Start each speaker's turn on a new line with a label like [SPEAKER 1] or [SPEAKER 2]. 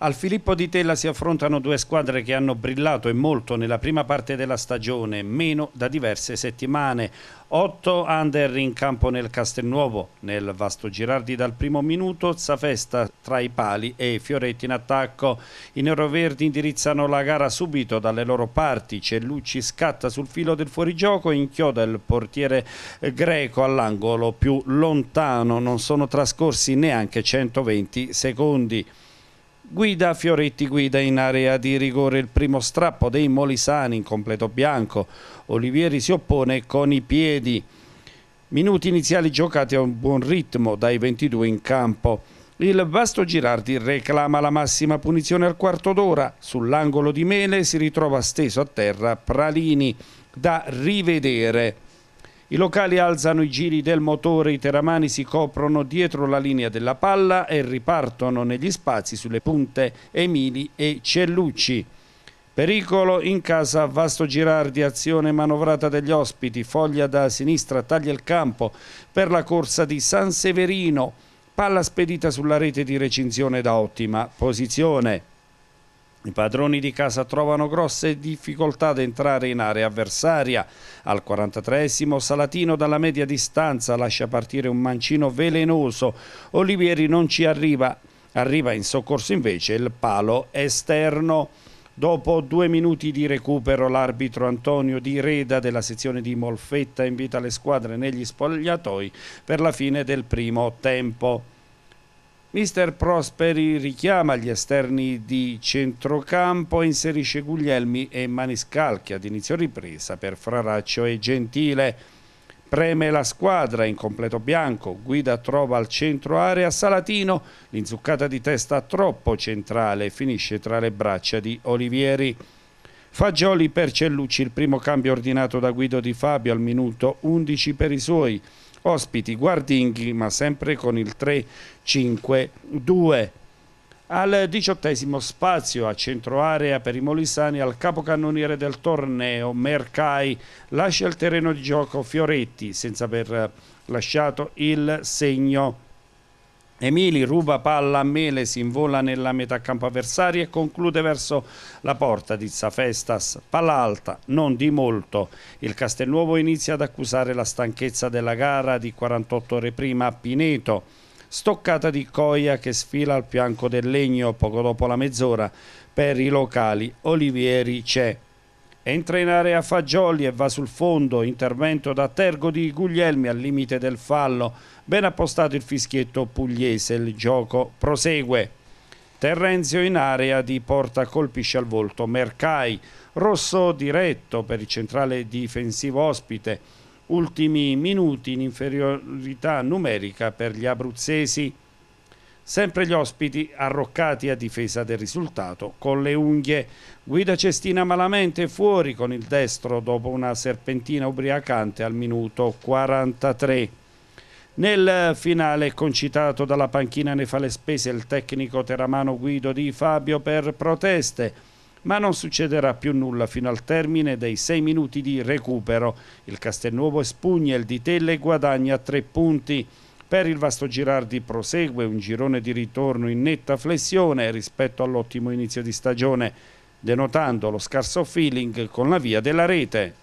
[SPEAKER 1] Al Filippo di Tella si affrontano due squadre che hanno brillato e molto nella prima parte della stagione, meno da diverse settimane. Otto under in campo nel Castelnuovo, nel Vasto Girardi dal primo minuto, Zafesta tra i pali e Fioretti in attacco. I neroverdi indirizzano la gara subito dalle loro parti, Cellucci scatta sul filo del fuorigioco e inchioda il portiere greco all'angolo più lontano. Non sono trascorsi neanche 120 secondi. Guida Fioretti guida in area di rigore il primo strappo dei Molisani in completo bianco. Olivieri si oppone con i piedi. Minuti iniziali giocati a un buon ritmo dai 22 in campo. Il vasto Girardi reclama la massima punizione al quarto d'ora. Sull'angolo di Mele si ritrova steso a terra Pralini da rivedere. I locali alzano i giri del motore, i teramani si coprono dietro la linea della palla e ripartono negli spazi sulle punte Emili e Cellucci. Pericolo in casa Vasto Girardi, azione manovrata degli ospiti, foglia da sinistra, taglia il campo per la corsa di San Severino, palla spedita sulla rete di recinzione da ottima posizione. I padroni di casa trovano grosse difficoltà ad entrare in area avversaria. Al 43esimo Salatino dalla media distanza lascia partire un mancino velenoso. Olivieri non ci arriva, arriva in soccorso invece il palo esterno. Dopo due minuti di recupero l'arbitro Antonio Di Reda della sezione di Molfetta invita le squadre negli spogliatoi per la fine del primo tempo. Mister Prosperi richiama gli esterni di centrocampo e inserisce Guglielmi e Maniscalchi ad inizio ripresa per Fraraccio e Gentile. Preme la squadra in completo bianco, Guida trova al centro area Salatino, l'inzuccata di testa troppo centrale finisce tra le braccia di Olivieri. Fagioli per Cellucci, il primo cambio ordinato da Guido Di Fabio al minuto 11 per i suoi ospiti guardinghi ma sempre con il 3-5-2. Al diciottesimo spazio a centro area per i molisani al capocannoniere del torneo Mercai lascia il terreno di gioco Fioretti senza aver lasciato il segno Emili ruba palla a Mele, si invola nella metà campo avversaria e conclude verso la porta di Zafestas. Palla alta, non di molto. Il Castelnuovo inizia ad accusare la stanchezza della gara di 48 ore prima a Pineto. Stoccata di Coia che sfila al fianco del legno poco dopo la mezz'ora. Per i locali Olivieri c'è. Entra in area Fagioli e va sul fondo, intervento da Tergo di Guglielmi al limite del fallo, ben appostato il fischietto pugliese, il gioco prosegue. Terrenzio in area di porta colpisce al volto Mercai, rosso diretto per il centrale difensivo ospite, ultimi minuti in inferiorità numerica per gli abruzzesi. Sempre gli ospiti arroccati a difesa del risultato con le unghie. Guida Cestina malamente fuori con il destro dopo una serpentina ubriacante al minuto 43. Nel finale, concitato dalla panchina, ne fa le spese il tecnico teramano Guido Di Fabio per proteste ma non succederà più nulla fino al termine dei sei minuti di recupero. Il Castelnuovo espugna il Ditelle e guadagna tre punti. Per il Vasto Girardi prosegue un girone di ritorno in netta flessione rispetto all'ottimo inizio di stagione, denotando lo scarso feeling con la via della rete.